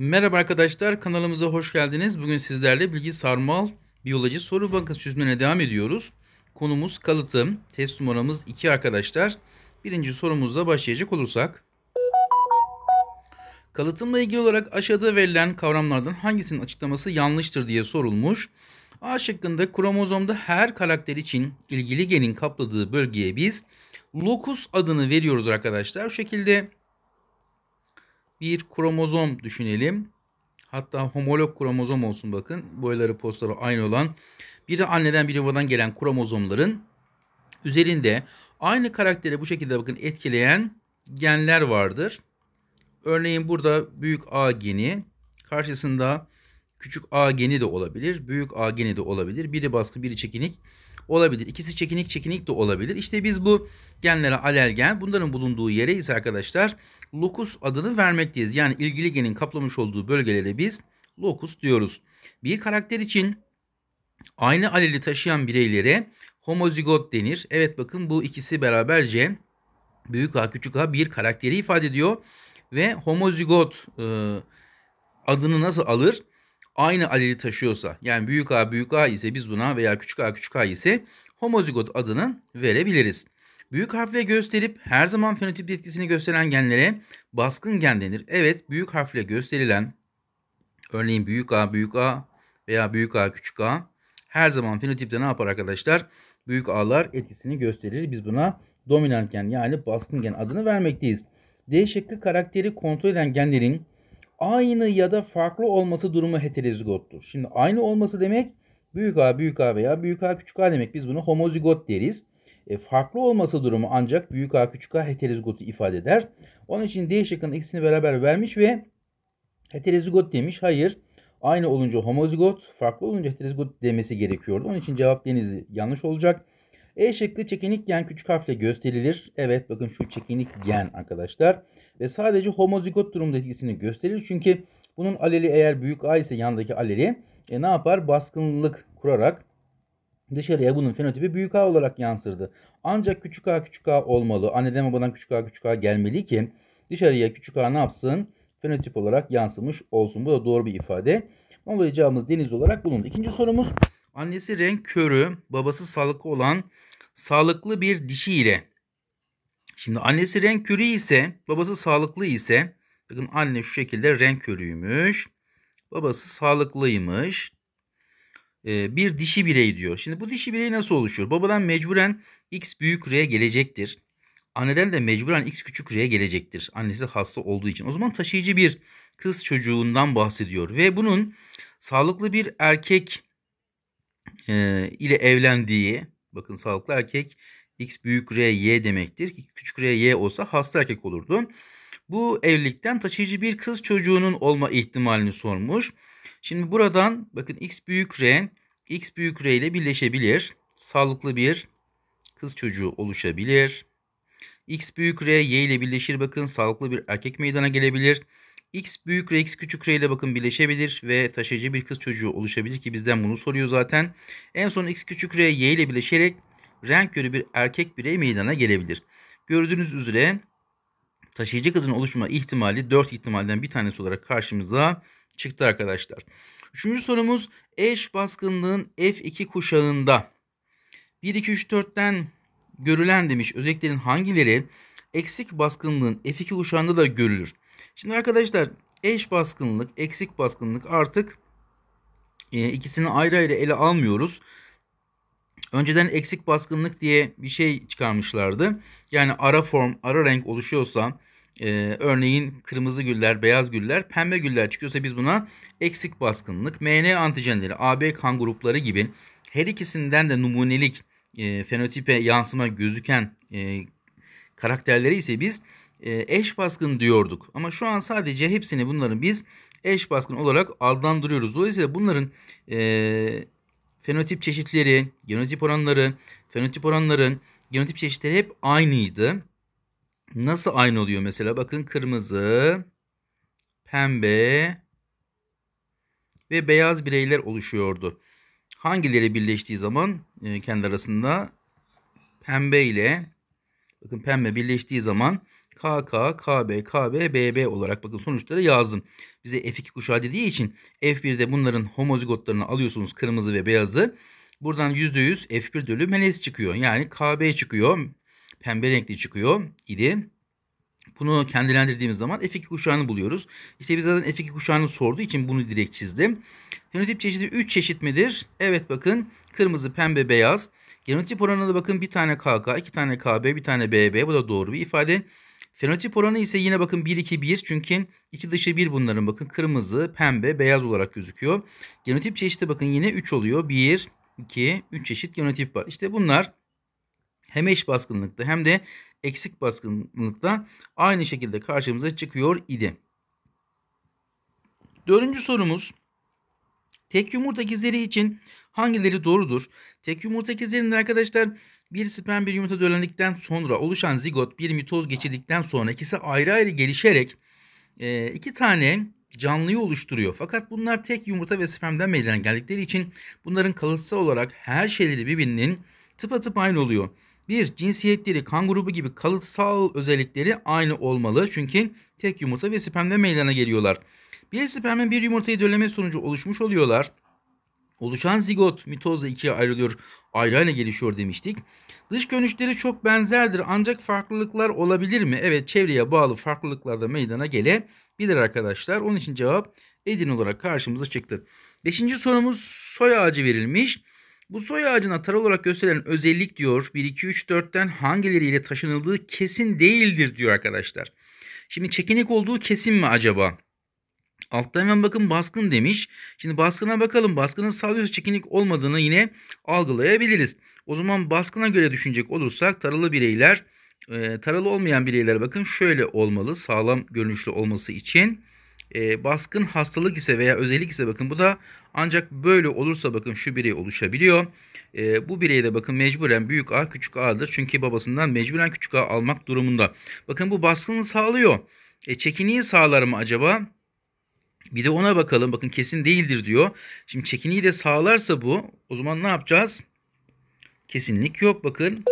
Merhaba arkadaşlar kanalımıza hoş geldiniz. Bugün sizlerle Bilgi Sarmal Biyoloji Soru Bankası çözümlerine devam ediyoruz. Konumuz kalıtım. Test numaramız 2 arkadaşlar. Birinci sorumuzla başlayacak olursak. Kalıtımla ilgili olarak aşağıda verilen kavramlardan hangisinin açıklaması yanlıştır diye sorulmuş. A şıkkında kromozomda her karakter için ilgili genin kapladığı bölgeye biz lokus adını veriyoruz arkadaşlar. Bu şekilde bir kromozom düşünelim. Hatta homolog kromozom olsun bakın. Boyları postları aynı olan. Biri anneden biri babadan gelen kromozomların üzerinde aynı karakteri bu şekilde bakın etkileyen genler vardır. Örneğin burada büyük A geni karşısında küçük A geni de olabilir. Büyük A geni de olabilir. Biri baskı biri çekinik olabilir. İkisi çekinik çekinik de olabilir. İşte biz bu genlere alelgen bunların bulunduğu yere ise arkadaşlar lokus adını vermekteyiz. Yani ilgili genin kaplamış olduğu bölgelere biz lokus diyoruz. Bir karakter için aynı aleli taşıyan bireylere homozigot denir. Evet bakın bu ikisi beraberce büyük A küçük A bir karakteri ifade ediyor. Ve homozigot e, adını nasıl alır? aynı aleli taşıyorsa yani büyük A büyük A ise biz buna veya küçük A küçük A ise homozigot adını verebiliriz. Büyük harfle gösterip her zaman fenotip etkisini gösteren genlere baskın gen denir. Evet büyük harfle gösterilen örneğin büyük A büyük A veya büyük A küçük A her zaman fenotipte ne yapar arkadaşlar? Büyük A'lar etkisini gösterir. Biz buna dominant gen yani baskın gen adını vermekteyiz. D şıkkı karakteri kontrol eden genlerin aynı ya da farklı olması durumu heterozigottur. Şimdi aynı olması demek büyük A büyük A veya büyük A küçük A demek. Biz bunu homozigot deriz. E, farklı olması durumu ancak büyük A küçük A heterozigotu ifade eder. Onun için D şıkkının ikisini beraber vermiş ve heterozigot demiş. Hayır aynı olunca homozigot farklı olunca heterozigot demesi gerekiyordu. Onun için cevap Denizli yanlış olacak. E şıkkı çekinik gen küçük harfle gösterilir. Evet bakın şu çekinik gen arkadaşlar ve sadece homozigot durumda etkisini gösterir. Çünkü bunun aleli eğer büyük A ise yandaki aleli e, ne yapar? baskınlık kurarak dışarıya bunun fenotipi büyük A olarak yansırdı. Ancak küçük A küçük A olmalı. Anneden babadan küçük A küçük A gelmeli ki dışarıya küçük A ne yapsın? Fenotip olarak yansımış olsun. Bu da doğru bir ifade. Dolayı deniz olarak bulundu. İkinci sorumuz annesi renk körü, babası sağlıklı olan sağlıklı bir dişi ile Şimdi annesi renk körü ise, babası sağlıklı ise, bakın anne şu şekilde renk körüymüş. Babası sağlıklıymış. Ee, bir dişi birey diyor. Şimdi bu dişi birey nasıl oluşuyor? Babadan mecburen x büyük r gelecektir. Anneden de mecburen x küçük r gelecektir. Annesi hasta olduğu için. O zaman taşıyıcı bir kız çocuğundan bahsediyor. Ve bunun sağlıklı bir erkek e, ile evlendiği, bakın sağlıklı erkek X büyük R, Y demektir. Küçük R, Y olsa hasta erkek olurdu. Bu evlilikten taşıyıcı bir kız çocuğunun olma ihtimalini sormuş. Şimdi buradan bakın X büyük R, X büyük R ile birleşebilir. Sağlıklı bir kız çocuğu oluşabilir. X büyük R, Y ile birleşir bakın sağlıklı bir erkek meydana gelebilir. X büyük R, X küçük R ile bakın birleşebilir ve taşıyıcı bir kız çocuğu oluşabilir ki bizden bunu soruyor zaten. En son X küçük R, Y ile birleşerek renk körü bir erkek birey meydana gelebilir. Gördüğünüz üzere taşıyıcı kızın oluşma ihtimali 4 ihtimalden bir tanesi olarak karşımıza çıktı arkadaşlar. Üçüncü sorumuz eş baskınlığın F2 kuşağında 1, 2, 3, 4'ten görülen demiş özelliklerin hangileri eksik baskınlığın F2 kuşağında da görülür. Şimdi arkadaşlar eş baskınlık, eksik baskınlık artık e, ikisini ayrı ayrı ele almıyoruz. Önceden eksik baskınlık diye bir şey çıkarmışlardı. Yani ara form, ara renk oluşuyorsa e, örneğin kırmızı güller, beyaz güller, pembe güller çıkıyorsa biz buna eksik baskınlık, MN antijenleri, AB kan grupları gibi her ikisinden de numunelik e, fenotipe yansıma gözüken e, karakterleri ise biz e, eş baskın diyorduk. Ama şu an sadece hepsini bunların biz eş baskın olarak adlandırıyoruz. Dolayısıyla bunların e, fenotip çeşitleri, genotip oranları, fenotip oranların genotip çeşitleri hep aynıydı. Nasıl aynı oluyor mesela? Bakın kırmızı, pembe ve beyaz bireyler oluşuyordu. Hangileri birleştiği zaman e, kendi arasında pembe ile bakın pembe birleştiği zaman KK, KB, KB, BB olarak bakın sonuçları yazdım. Bize F2 kuşağı dediği için F1'de bunların homozigotlarını alıyorsunuz kırmızı ve beyazı. Buradan %100 F1 dölü melez çıkıyor. Yani KB çıkıyor. Pembe renkli çıkıyor idi. Bunu kendilendirdiğimiz zaman F2 kuşağını buluyoruz. İşte biz zaten F2 kuşağını sorduğu için bunu direkt çizdim. Genotip çeşidi 3 çeşit midir? Evet bakın kırmızı, pembe, beyaz. Genotip oranına da bakın bir tane KK, iki tane KB, bir tane BB. Bu da doğru bir ifade. Fenotip oranı ise yine bakın 1-2-1 çünkü içi dışı 1 bunların bakın kırmızı, pembe, beyaz olarak gözüküyor. Genotip çeşidi bakın yine 3 oluyor. 1, 2, 3 çeşit genotip var. İşte bunlar hem eş baskınlıkta hem de eksik baskınlıkta aynı şekilde karşımıza çıkıyor idi. Dördüncü sorumuz tek yumurta gizleri için Hangileri doğrudur? Tek yumurta ikizlerinde arkadaşlar bir sperm bir yumurta dölendikten sonra oluşan zigot bir mitoz geçirdikten sonra ikisi ayrı ayrı gelişerek e, iki tane canlıyı oluşturuyor. Fakat bunlar tek yumurta ve spermden meydana geldikleri için bunların kalıtsal olarak her şeyleri birbirinin tıpatıp aynı oluyor. Bir, cinsiyetleri kan grubu gibi kalıtsal özellikleri aynı olmalı. Çünkü tek yumurta ve spermden meydana geliyorlar. Bir spermin bir yumurtayı döleme sonucu oluşmuş oluyorlar. Oluşan zigot mitozla ikiye ayrılıyor, ayrı ayrı gelişiyor demiştik. Dış görünüşleri çok benzerdir ancak farklılıklar olabilir mi? Evet çevreye bağlı farklılıklar da meydana gelebilir arkadaşlar. Onun için cevap Edin olarak karşımıza çıktı. Beşinci sorumuz soy ağacı verilmiş. Bu soy ağacına tarı olarak gösterilen özellik diyor 1, 2, 3, 4'ten hangileriyle taşınıldığı kesin değildir diyor arkadaşlar. Şimdi çekinik olduğu kesin mi acaba? Altta hemen bakın baskın demiş. Şimdi baskına bakalım. Baskının salyoz çekinik olmadığını yine algılayabiliriz. O zaman baskına göre düşünecek olursak taralı bireyler e, taralı olmayan bireyler bakın şöyle olmalı. Sağlam görünüşlü olması için. E, baskın hastalık ise veya özellik ise bakın bu da ancak böyle olursa bakın şu birey oluşabiliyor. E, bu birey de bakın mecburen büyük A küçük A'dır. Çünkü babasından mecburen küçük A almak durumunda. Bakın bu baskını sağlıyor. E, çekiniği sağlar mı acaba? Bir de ona bakalım. Bakın kesin değildir diyor. Şimdi çekiniyi de sağlarsa bu o zaman ne yapacağız? Kesinlik yok bakın.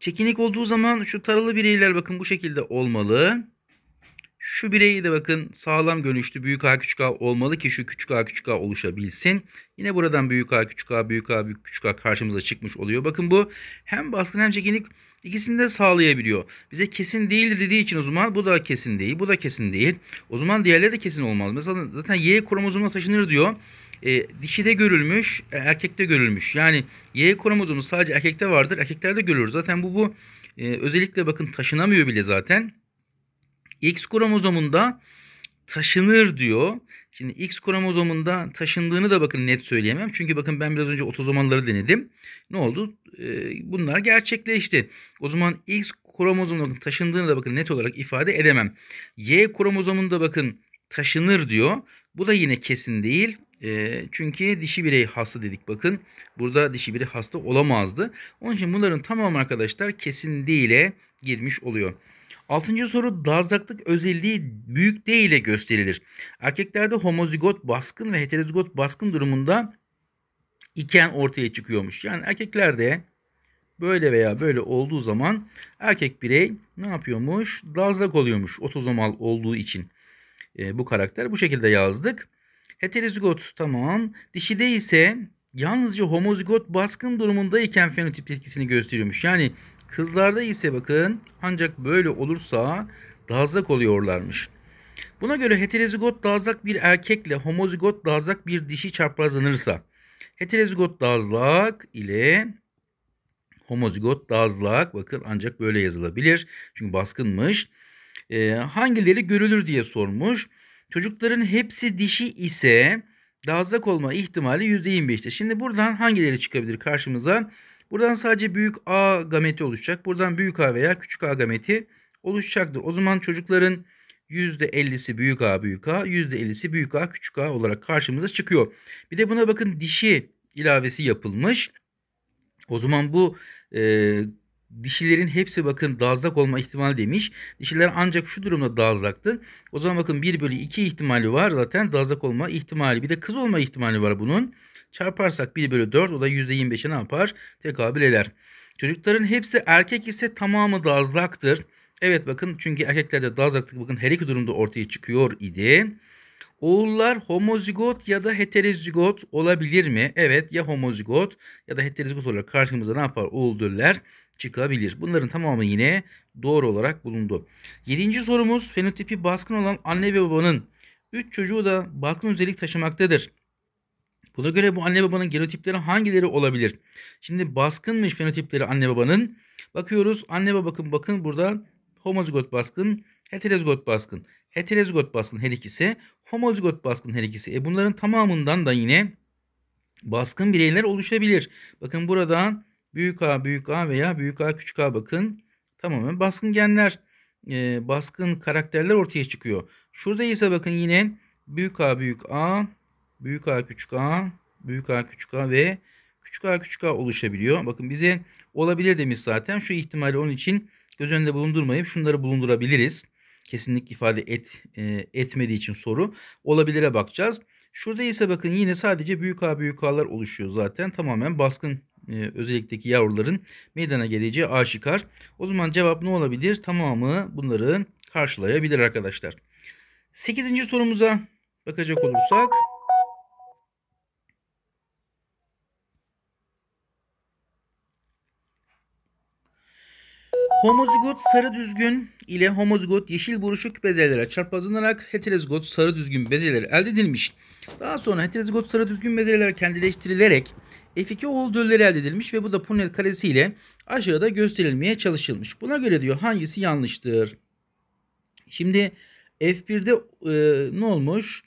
Çekinik olduğu zaman şu taralı bireyler bakın bu şekilde olmalı. Şu bireyi de bakın sağlam görünüşlü büyük A küçük A olmalı ki şu küçük A küçük A oluşabilsin. Yine buradan büyük A küçük A büyük A büyük küçük A karşımıza çıkmış oluyor. Bakın bu hem baskın hem çekinik İkisini de sağlayabiliyor. Bize kesin değil dediği için o zaman bu da kesin değil, bu da kesin değil. O zaman diğerleri de kesin olmaz. Mesela zaten Y kromozomuna taşınır diyor. E, dişide görülmüş, e, erkekte görülmüş. Yani Y kromozomu sadece erkekte vardır, erkeklerde görülür. Zaten bu bu e, özellikle bakın taşınamıyor bile zaten. X kromozomunda taşınır diyor. Şimdi X kromozomunda taşındığını da bakın net söyleyemem. Çünkü bakın ben biraz önce otozomalları denedim. Ne oldu? Ee, bunlar gerçekleşti. O zaman X kromozomunda taşındığını da bakın net olarak ifade edemem. Y kromozomunda bakın taşınır diyor. Bu da yine kesin değil. E, çünkü dişi birey hasta dedik bakın. Burada dişi birey hasta olamazdı. Onun için bunların tamamı arkadaşlar kesin değile girmiş oluyor. Altıncı soru darzaklık özelliği büyük D ile gösterilir. Erkeklerde homozigot baskın ve heterozigot baskın durumunda iken ortaya çıkıyormuş. Yani erkeklerde böyle veya böyle olduğu zaman erkek birey ne yapıyormuş? Dazlak oluyormuş otozomal olduğu için. E, bu karakter bu şekilde yazdık. Heterozigot tamam. Dişide ise yalnızca homozigot baskın durumundayken fenotip etkisini gösteriyormuş. Yani kızlarda ise bakın ancak böyle olursa dazlak oluyorlarmış. Buna göre heterozigot dazlak bir erkekle homozigot dazlak bir dişi çaprazlanırsa heterozigot dazlak ile homozigot dazlak bakın ancak böyle yazılabilir. Çünkü baskınmış. Ee, hangileri görülür diye sormuş. Çocukların hepsi dişi ise dazlak olma ihtimali %25'te. Şimdi buradan hangileri çıkabilir karşımıza? Buradan sadece büyük A gameti oluşacak. Buradan büyük A veya küçük A gameti oluşacaktır. O zaman çocukların %50'si büyük A büyük A, %50'si büyük A küçük A olarak karşımıza çıkıyor. Bir de buna bakın dişi ilavesi yapılmış. O zaman bu e, dişilerin hepsi bakın dazlak olma ihtimali demiş. Dişiler ancak şu durumda dazlaktı. O zaman bakın 1 bölü 2 ihtimali var zaten dazlak olma ihtimali. Bir de kız olma ihtimali var bunun. Çarparsak 1 bölü 4 o da %25'e ne yapar? Tekabül eder. Çocukların hepsi erkek ise tamamı dazlaktır. Evet bakın çünkü erkeklerde dazlaklık bakın her iki durumda ortaya çıkıyor idi. Oğullar homozigot ya da heterozigot olabilir mi? Evet ya homozigot ya da heterozigot olarak karşımıza ne yapar? Oğuldurlar çıkabilir. Bunların tamamı yine doğru olarak bulundu. Yedinci sorumuz fenotipi baskın olan anne ve babanın 3 çocuğu da baskın özellik taşımaktadır. Buna göre bu anne babanın genotipleri hangileri olabilir? Şimdi baskınmış fenotipleri anne babanın. Bakıyoruz anne baba bakın bakın burada homozigot baskın, heterozigot baskın. Heterozigot baskın her ikisi, homozigot baskın her ikisi. E bunların tamamından da yine baskın bireyler oluşabilir. Bakın buradan. Büyük A büyük A veya büyük A küçük A bakın. Tamamen baskın genler, e, baskın karakterler ortaya çıkıyor. Şurada ise bakın yine büyük A büyük A, büyük A küçük A, büyük A küçük A ve küçük A küçük A oluşabiliyor. Bakın bize olabilir demiş zaten. Şu ihtimali onun için göz önünde bulundurmayıp şunları bulundurabiliriz. Kesinlik ifade et, e, etmediği için soru. Olabilire bakacağız. Şurada ise bakın yine sadece büyük A büyük A'lar oluşuyor zaten. Tamamen baskın e, özellikteki yavruların meydana geleceği aşikar. O zaman cevap ne olabilir? Tamamı bunları karşılayabilir arkadaşlar. 8. sorumuza bakacak olursak Homozigot sarı düzgün ile homozigot yeşil buruşuk bezelere çarpazlanarak heterozigot sarı düzgün bezeler elde edilmiş. Daha sonra heterozigot sarı düzgün bezeler kendileştirilerek F2 holdörleri elde edilmiş ve bu da Punnett karesi ile aşağıda gösterilmeye çalışılmış. Buna göre diyor hangisi yanlıştır? Şimdi F1'de e, ne olmuş?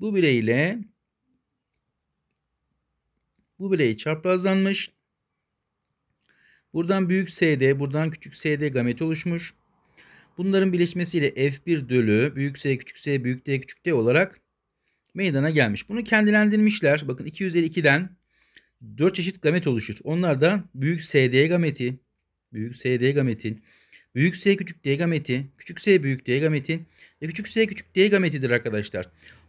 Bu bireyle bu birey çaprazlanmış. Buradan büyük SD, buradan küçük SD gameti oluşmuş. Bunların birleşmesiyle F1 dölü büyük S küçük S büyük D küçük D olarak meydana gelmiş. Bunu kendilendirmişler. Bakın 2 üzeri 2'den 4 çeşit gamet oluşur. Onlar da büyük SD gameti, büyük SD gameti, büyük S küçük D gameti, küçük S büyük D gameti ve küçük S küçük D gametidir arkadaşlar.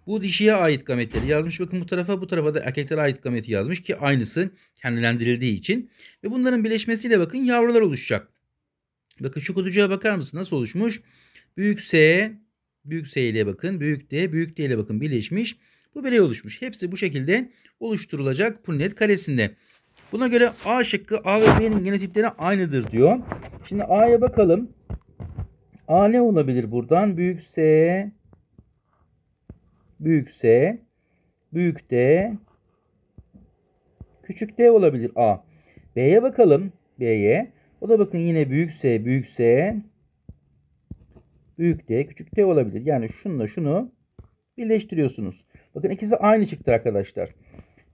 Bu dişiye ait gametleri yazmış. Bakın bu tarafa bu tarafa da erkeklere ait gameti yazmış ki aynısı kendilendirildiği için. Ve bunların birleşmesiyle bakın yavrular oluşacak. Bakın şu kutucuğa bakar mısın nasıl oluşmuş? Büyük S, büyük S ile bakın. Büyük D, büyük D ile bakın birleşmiş. Bu birey oluşmuş. Hepsi bu şekilde oluşturulacak Punnett karesinde. Buna göre A şıkkı A ve B'nin genotipleri aynıdır diyor. Şimdi A'ya bakalım. A ne olabilir buradan? Büyük S, büyük S, büyük D, küçük D olabilir A. B'ye bakalım. B'ye. O da bakın yine büyük S, büyük S, büyük D küçük D olabilir. Yani şununla şunu birleştiriyorsunuz. Bakın ikisi aynı çıktı arkadaşlar.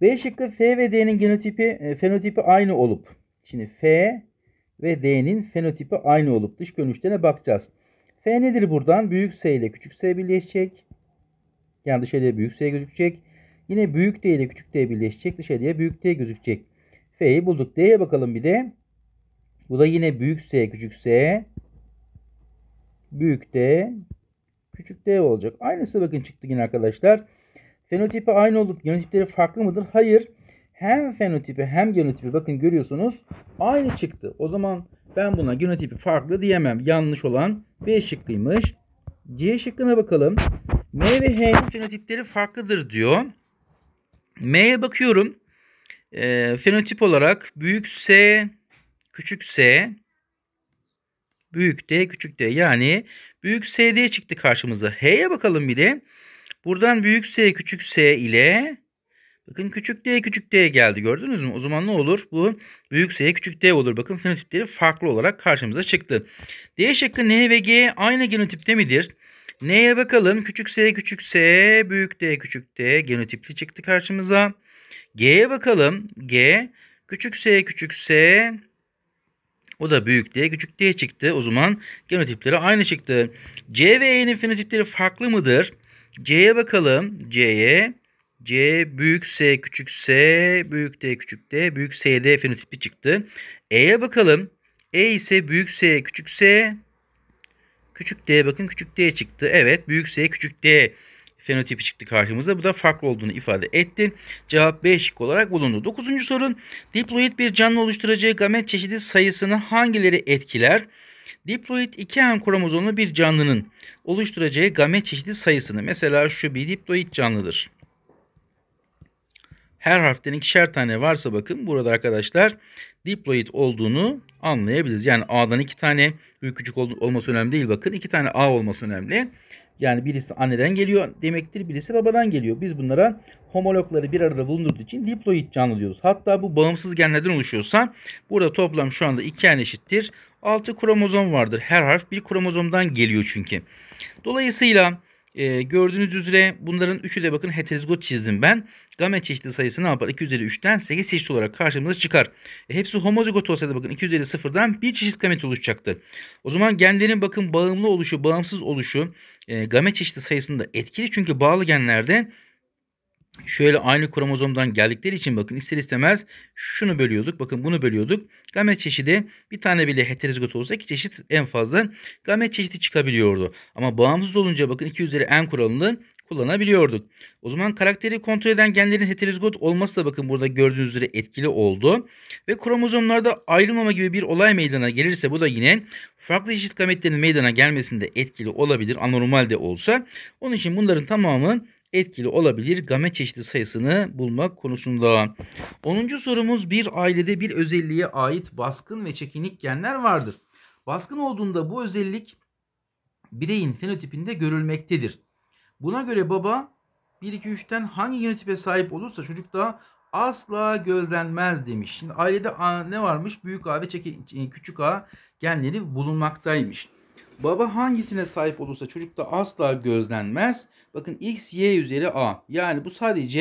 B şıkkı F ve D'nin genotipi, e, fenotipi aynı olup. Şimdi F ve D'nin fenotipi aynı olup dış görünüşlerine bakacağız. F nedir buradan? Büyük S ile küçük S birleşecek. Yani dışarıya büyük S gözükecek. Yine büyük D ile küçük D birleşecek. Dışarıya büyük D gözükecek. F'yi bulduk. D'ye bakalım bir de. Bu da yine büyük S küçük S büyük D küçük D olacak. Aynısı bakın çıktı yine arkadaşlar. Fenotipi aynı olup genotipleri farklı mıdır? Hayır. Hem fenotipi hem genotipi bakın görüyorsunuz aynı çıktı. O zaman ben buna genotipi farklı diyemem. Yanlış olan B şıkkıymış. C şıkkına bakalım. M ve H'nin fenotipleri farklıdır diyor. M'ye bakıyorum. E, fenotip olarak büyük S, küçük S, Büyük D küçük D yani büyük S D çıktı karşımıza. H'ye bakalım bir de. Buradan büyük S küçük S ile bakın küçük D küçük D geldi gördünüz mü? O zaman ne olur? Bu büyük S küçük D olur. Bakın fenotipleri farklı olarak karşımıza çıktı. D şıkkı N ve G aynı genotipte midir? N'ye bakalım. Küçük S küçük S büyük D küçük D genotipli çıktı karşımıza. G'ye bakalım. G küçük S küçük S o da büyük D küçük D çıktı. O zaman genotipleri aynı çıktı. C ve E'nin fenotipleri farklı mıdır? C'ye bakalım. C'ye C büyük S küçük S büyük D küçük D büyük S'de fenotipi çıktı. E'ye bakalım. E ise büyük S küçük S küçük D bakın küçük D çıktı. Evet büyük S küçük D fenotipi çıktı karşımıza. Bu da farklı olduğunu ifade etti. Cevap B şık olarak bulundu. Dokuzuncu sorun diploid bir canlı oluşturacağı gamet çeşidi sayısını hangileri etkiler? Diploid 2M kromozomlu bir canlının oluşturacağı gamet çeşidi sayısını mesela şu bir diploid canlıdır. Her harften ikişer tane varsa bakın burada arkadaşlar diploid olduğunu anlayabiliriz. Yani A'dan iki tane büyük küçük olması önemli değil bakın. iki tane A olması önemli. Yani birisi anneden geliyor demektir, birisi babadan geliyor. Biz bunlara homologları bir arada bulundurduğu için diploid canlı diyoruz. Hatta bu bağımsız genlerden oluşuyorsa burada toplam şu anda iki gen eşittir. 6 kromozom vardır. Her harf bir kromozomdan geliyor çünkü. Dolayısıyla e, gördüğünüz üzere bunların üçü de bakın heterozigot çizdim ben. Gamet çeşidi sayısı ne yapar? 253'ten 8 çeşit olarak karşımıza çıkar. E, hepsi homozigot olsaydı bakın 250 sıfırdan bir çeşit gamet oluşacaktı. O zaman genlerin bakın bağımlı oluşu, bağımsız oluşu e, ee, gamet çeşidi sayısında etkili. Çünkü bağlı genlerde şöyle aynı kromozomdan geldikleri için bakın ister istemez şunu bölüyorduk. Bakın bunu bölüyorduk. Gamet çeşidi bir tane bile heterozigot olsa iki çeşit en fazla gamet çeşidi çıkabiliyordu. Ama bağımsız olunca bakın 2 üzeri en kuralını kullanabiliyorduk. O zaman karakteri kontrol eden genlerin heterozigot olması da bakın burada gördüğünüz üzere etkili oldu. Ve kromozomlarda ayrılmama gibi bir olay meydana gelirse bu da yine farklı eşit gametlerin meydana gelmesinde etkili olabilir anormal de olsa. Onun için bunların tamamı etkili olabilir gamet çeşidi sayısını bulmak konusunda. 10. sorumuz bir ailede bir özelliğe ait baskın ve çekinik genler vardır. Baskın olduğunda bu özellik bireyin fenotipinde görülmektedir. Buna göre baba 1 2 3'ten hangi genotipe sahip olursa çocuk da asla gözlenmez demiş. Şimdi ailede ne varmış? Büyük A ve e, küçük A genleri bulunmaktaymış. Baba hangisine sahip olursa çocuk da asla gözlenmez. Bakın X, Y üzeri A. Yani bu sadece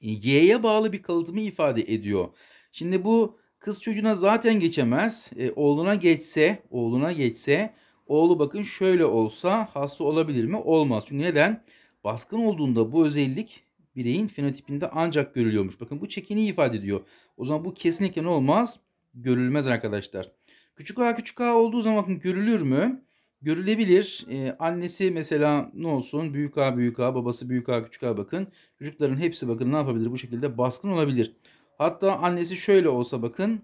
e, Y'ye bağlı bir kalıtımı ifade ediyor. Şimdi bu kız çocuğuna zaten geçemez. E, oğluna geçse, oğluna geçse Oğlu bakın şöyle olsa hasta olabilir mi? Olmaz. Çünkü neden? Baskın olduğunda bu özellik bireyin fenotipinde ancak görülüyormuş. Bakın bu çekini ifade ediyor. O zaman bu kesinlikle ne olmaz? Görülmez arkadaşlar. Küçük a küçük a olduğu zaman bakın görülür mü? Görülebilir. Ee, annesi mesela ne olsun? Büyük a büyük a babası büyük a küçük a bakın. Çocukların hepsi bakın ne yapabilir? Bu şekilde baskın olabilir. Hatta annesi şöyle olsa bakın.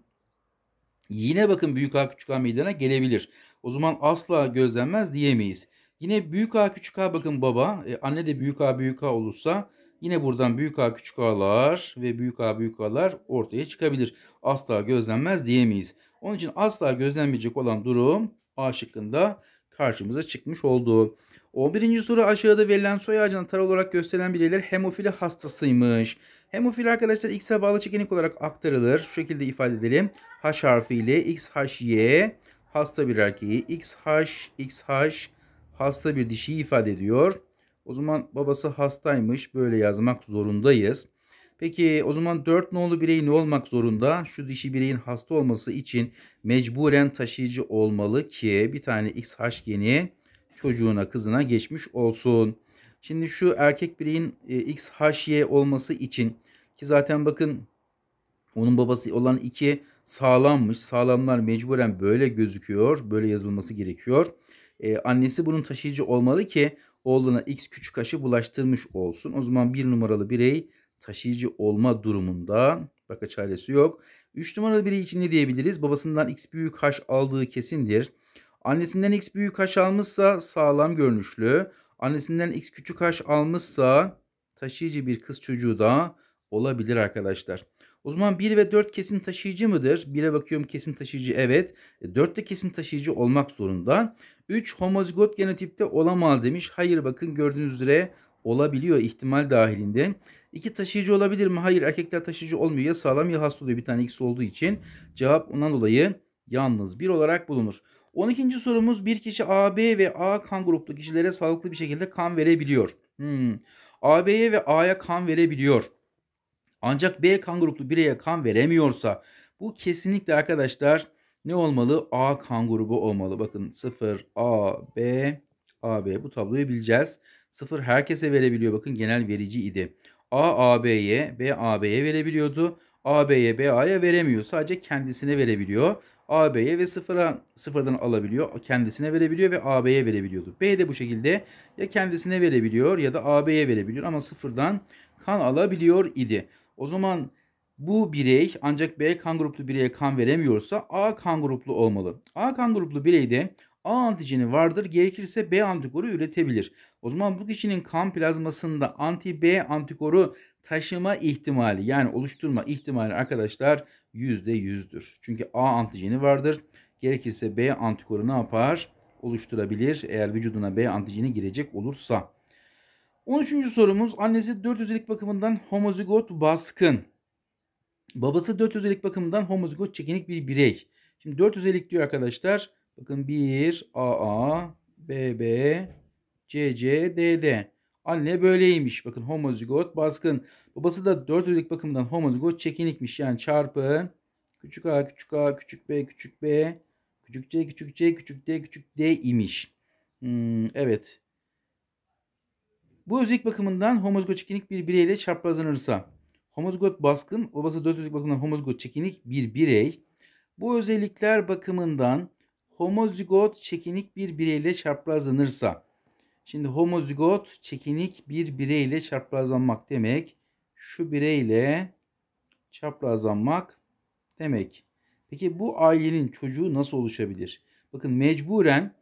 Yine bakın büyük a küçük a meydana gelebilir. O zaman asla gözlenmez diyemeyiz. Yine büyük A küçük A bakın baba. E, anne de büyük A büyük A olursa yine buradan büyük A küçük A'lar ve büyük A büyük A'lar ortaya çıkabilir. Asla gözlenmez diyemeyiz. Onun için asla gözlenmeyecek olan durum A şıkkında karşımıza çıkmış oldu. 11. soru aşağıda verilen soy ağacına tar olarak gösterilen bireyler hemofili hastasıymış. Hemofili arkadaşlar X'e bağlı çekinik olarak aktarılır. Şu şekilde ifade edelim. H harfi ile X, H, Y hasta bir erkeği XH, XH hasta bir dişiyi ifade ediyor. O zaman babası hastaymış böyle yazmak zorundayız. Peki o zaman 4 nolu birey ne olmak zorunda? Şu dişi bireyin hasta olması için mecburen taşıyıcı olmalı ki bir tane XH geni çocuğuna kızına geçmiş olsun. Şimdi şu erkek bireyin e, XHY olması için ki zaten bakın onun babası olan 2 sağlammış. Sağlamlar mecburen böyle gözüküyor. Böyle yazılması gerekiyor. Ee, annesi bunun taşıyıcı olmalı ki oğluna X küçük aşı bulaştırmış olsun. O zaman bir numaralı birey taşıyıcı olma durumunda. Baka çaresi yok. 3 numaralı birey için ne diyebiliriz? Babasından X büyük H aldığı kesindir. Annesinden X büyük H almışsa sağlam görünüşlü. Annesinden X küçük H almışsa taşıyıcı bir kız çocuğu da olabilir arkadaşlar. O zaman 1 ve 4 kesin taşıyıcı mıdır? 1'e bakıyorum kesin taşıyıcı evet. 4 e, de kesin taşıyıcı olmak zorunda. 3 homozigot genotipte olamaz demiş. Hayır bakın gördüğünüz üzere olabiliyor ihtimal dahilinde. 2 taşıyıcı olabilir mi? Hayır erkekler taşıyıcı olmuyor. Ya sağlam ya hasta oluyor bir tane X olduğu için. Cevap ondan dolayı yalnız 1 olarak bulunur. 12. sorumuz bir kişi AB ve A kan gruplu kişilere sağlıklı bir şekilde kan verebiliyor. Hmm. AB'ye ve A'ya kan verebiliyor. Ancak B kan gruplu bireye kan veremiyorsa bu kesinlikle arkadaşlar ne olmalı? A kan grubu olmalı. Bakın 0 A B A B bu tabloyu bileceğiz. 0 herkese verebiliyor. Bakın genel verici idi. A AB'ye B AB'ye verebiliyordu. AB'ye BA'ya veremiyor. Sadece kendisine verebiliyor. AB'ye ve 0'a 0'dan alabiliyor. Kendisine verebiliyor ve AB'ye verebiliyordu. B de bu şekilde ya kendisine verebiliyor ya da AB'ye verebiliyor ama 0'dan kan alabiliyor idi. O zaman bu birey ancak B kan gruplu bireye kan veremiyorsa A kan gruplu olmalı. A kan gruplu bireyde A antijeni vardır. Gerekirse B antikoru üretebilir. O zaman bu kişinin kan plazmasında anti B antikoru taşıma ihtimali yani oluşturma ihtimali arkadaşlar %100'dür. Çünkü A antijeni vardır. Gerekirse B antikoru ne yapar? Oluşturabilir eğer vücuduna B antijeni girecek olursa. 13. sorumuz annesi özellik bakımından homozigot baskın. Babası özellik bakımından homozigot çekinik bir birey. Şimdi özellik diyor arkadaşlar. Bakın 1 AA BB CC DD. Anne böyleymiş. Bakın homozigot baskın. Babası da özellik bakımından homozigot çekinikmiş. Yani çarpı küçük a küçük a küçük b küçük b küçük c küçük c küçük d küçük d imiş. Hmm, evet. Bu özellik bakımından homozigot çekinik bir bireyle çaprazlanırsa homozgot baskın, olası dört özellik bakımından homozigot çekinik bir birey. Bu özellikler bakımından homozigot çekinik bir bireyle çaprazlanırsa. Şimdi homozigot çekinik bir bireyle çaprazlanmak demek şu bireyle çaprazlanmak demek. Peki bu ailenin çocuğu nasıl oluşabilir? Bakın mecburen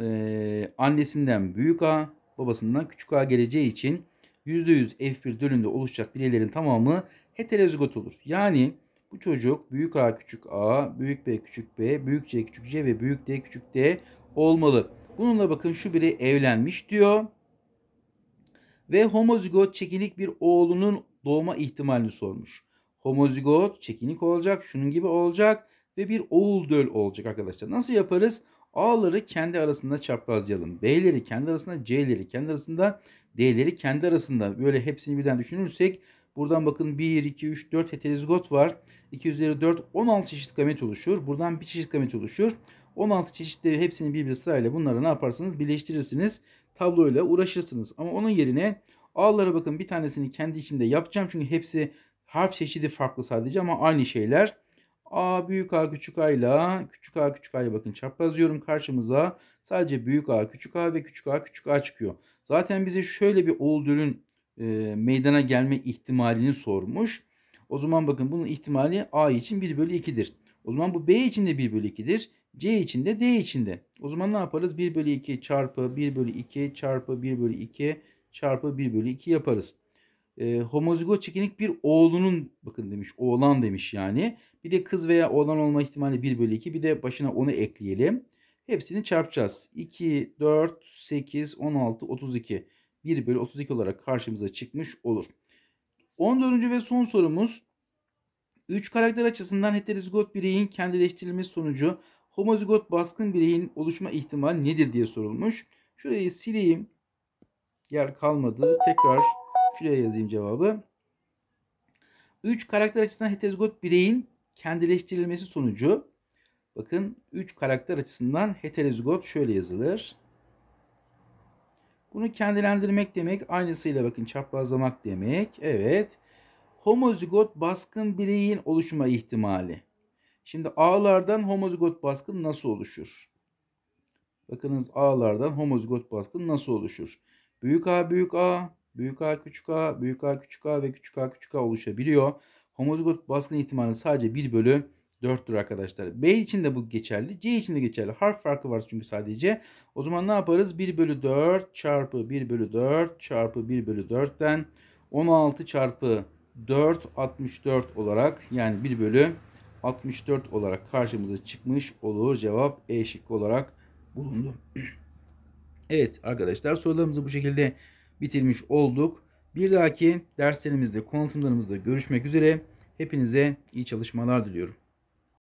e, annesinden büyük A, babasından küçük a geleceği için %100 F1 dönünde oluşacak bireylerin tamamı heterozigot olur. Yani bu çocuk büyük A küçük A, büyük B küçük B, büyük C küçük C ve büyük D küçük D olmalı. Bununla bakın şu biri evlenmiş diyor. Ve homozigot çekinik bir oğlunun doğma ihtimalini sormuş. Homozigot çekinik olacak, şunun gibi olacak ve bir oğul döl olacak arkadaşlar. Nasıl yaparız? A'ları kendi arasında çaprazlayalım. B'leri kendi arasında, C'leri kendi arasında, D'leri kendi arasında. Böyle hepsini birden düşünürsek buradan bakın 1, 2, 3, 4 heterozigot var. 2 üzeri 4, 16 çeşit gamet oluşur. Buradan bir çeşit gamet oluşur. 16 çeşitleri hepsini birbiri sırayla bunları ne yaparsanız birleştirirsiniz. Tabloyla uğraşırsınız. Ama onun yerine A'lara bakın bir tanesini kendi içinde yapacağım. Çünkü hepsi harf çeşidi farklı sadece ama aynı şeyler. A büyük A küçük A ile küçük A küçük A'ya bakın çaprazlıyorum karşımıza sadece büyük A küçük A ve küçük A küçük A çıkıyor. Zaten bize şöyle bir Oğuldür'ün e, meydana gelme ihtimalini sormuş. O zaman bakın bunun ihtimali A için 1 bölü 2'dir. O zaman bu B için de 1 bölü 2'dir. C için de D için de. O zaman ne yaparız? 1 bölü 2 çarpı 1 bölü 2 çarpı 1 bölü 2 çarpı 1 bölü 2 yaparız e, ee, homozigot çekinik bir oğlunun bakın demiş oğlan demiş yani. Bir de kız veya oğlan olma ihtimali 1 bölü 2 bir de başına onu ekleyelim. Hepsini çarpacağız. 2, 4, 8, 16, 32. 1 bölü 32 olarak karşımıza çıkmış olur. 14. ve son sorumuz. 3 karakter açısından heterozigot bireyin kendileştirilmesi sonucu homozigot baskın bireyin oluşma ihtimali nedir diye sorulmuş. Şurayı sileyim. Yer kalmadı. Tekrar Şuraya yazayım cevabı. 3 karakter açısından heterozigot bireyin kendileştirilmesi sonucu bakın 3 karakter açısından heterozigot şöyle yazılır. Bunu kendilendirmek demek aynısıyla bakın çaprazlamak demek. Evet. Homozigot baskın bireyin oluşma ihtimali. Şimdi A'lardan homozigot baskın nasıl oluşur? Bakınız A'lardan homozigot baskın nasıl oluşur? Büyük A büyük A, büyük A küçük A, büyük A küçük A ve küçük A küçük A oluşabiliyor. Homozigot baskın ihtimali sadece 1 bölü 4'tür arkadaşlar. B için de bu geçerli. C için de geçerli. Harf farkı var çünkü sadece. O zaman ne yaparız? 1 bölü 4 çarpı 1 bölü 4 çarpı 1 bölü 4'ten 16 çarpı 4 64 olarak yani 1 bölü 64 olarak karşımıza çıkmış olur. Cevap E şıkkı olarak bulundu. Evet arkadaşlar sorularımızı bu şekilde bitirmiş olduk. Bir dahaki derslerimizde, konu görüşmek üzere. Hepinize iyi çalışmalar diliyorum.